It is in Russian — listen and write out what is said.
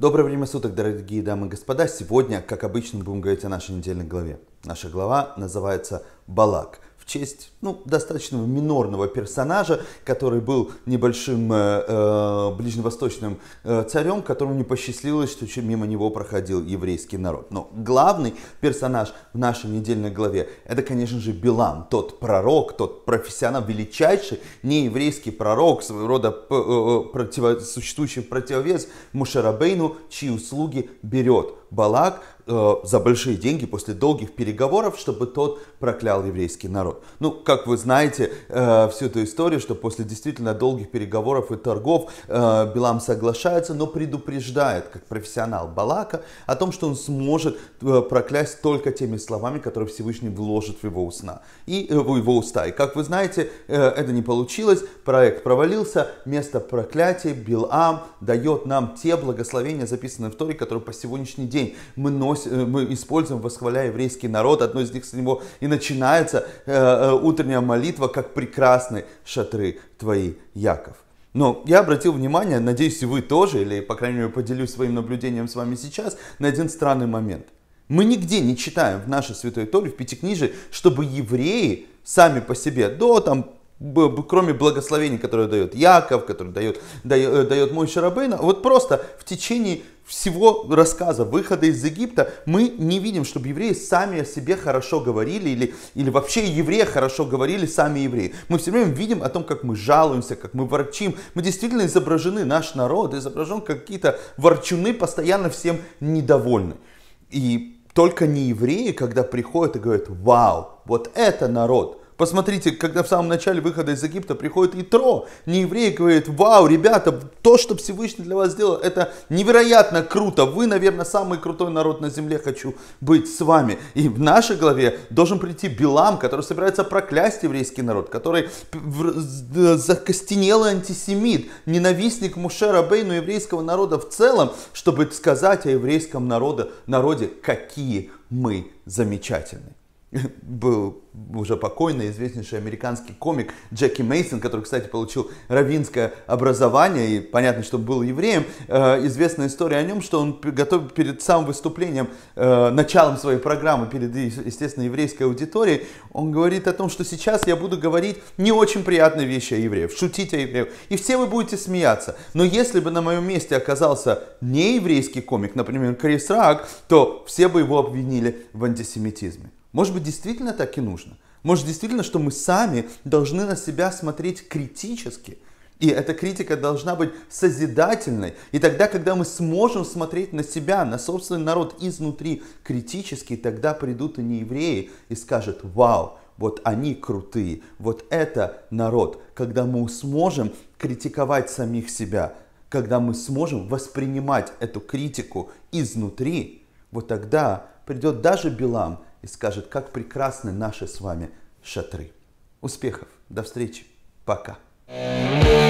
Доброе время суток, дорогие дамы и господа. Сегодня, как обычно, будем говорить о нашей недельной главе. Наша глава называется «Балак» честь ну, достаточно минорного персонажа, который был небольшим э, э ближневосточным э, царем, которому не посчастливилось, что мимо него проходил еврейский народ. Но главный персонаж в нашей недельной главе это, конечно же, Билан, тот пророк, тот профессионал, величайший нееврейский пророк, своего рода э, э, противо, существующий противовес Мушарабейну, чьи услуги берет Балак э, за большие деньги после долгих переговоров, чтобы тот проклял еврейский народ. Ну, как вы знаете, э, всю эту историю, что после действительно долгих переговоров и торгов э, Билам соглашается, но предупреждает, как профессионал Балака, о том, что он сможет э, проклясть только теми словами, которые Всевышний вложит в его, усна, и, э, в его уста. И, как вы знаете, э, это не получилось, проект провалился, место проклятия Билам дает нам те благословения, записанные в Торе, которые по сегодняшний день день мы, носим, э, мы используем, восхваляя еврейский народ, одно из них с него и начинается э, э, утренняя молитва, как прекрасны шатры твои, Яков. Но я обратил внимание, надеюсь, и вы тоже, или, по крайней мере, поделюсь своим наблюдением с вами сейчас, на один странный момент. Мы нигде не читаем в нашей Святой Торе, в Пятикниже, чтобы евреи сами по себе до там кроме благословений, которые дает Яков, которые дает, дает, э, дает мой Шарабейна, вот просто в течение всего рассказа выхода из Египта мы не видим, чтобы евреи сами о себе хорошо говорили или, или вообще евреи хорошо говорили сами евреи. Мы все время видим о том, как мы жалуемся, как мы ворчим. Мы действительно изображены, наш народ изображен как какие-то ворчуны, постоянно всем недовольны. И только не евреи, когда приходят и говорят, вау, вот это народ, Посмотрите, когда в самом начале выхода из Египта приходит Итро, не еврей, говорит, вау, ребята, то, что Всевышний для вас сделал, это невероятно круто. Вы, наверное, самый крутой народ на земле, хочу быть с вами. И в нашей главе должен прийти Билам, который собирается проклясть еврейский народ, который закостенелый антисемит, ненавистник Муше Бейну еврейского народа в целом, чтобы сказать о еврейском народе, народе какие мы замечательные. был уже покойный, известнейший американский комик Джеки Мейсон, который, кстати, получил равинское образование и, понятно, что был евреем. Э, известная история о нем, что он готов перед самым выступлением, э, началом своей программы, перед, естественно, еврейской аудиторией, он говорит о том, что сейчас я буду говорить не очень приятные вещи о евреях, шутить о евреях, и все вы будете смеяться. Но если бы на моем месте оказался не еврейский комик, например, Крис Рак, то все бы его обвинили в антисемитизме. Может быть, действительно так и нужно. Может, действительно, что мы сами должны на себя смотреть критически. И эта критика должна быть созидательной. И тогда, когда мы сможем смотреть на себя, на собственный народ изнутри критически, тогда придут и не евреи и скажут, вау, вот они крутые, вот это народ, когда мы сможем критиковать самих себя, когда мы сможем воспринимать эту критику изнутри, вот тогда придет даже Билам и скажет, как прекрасны наши с вами шатры. Успехов, до встречи, пока. thank you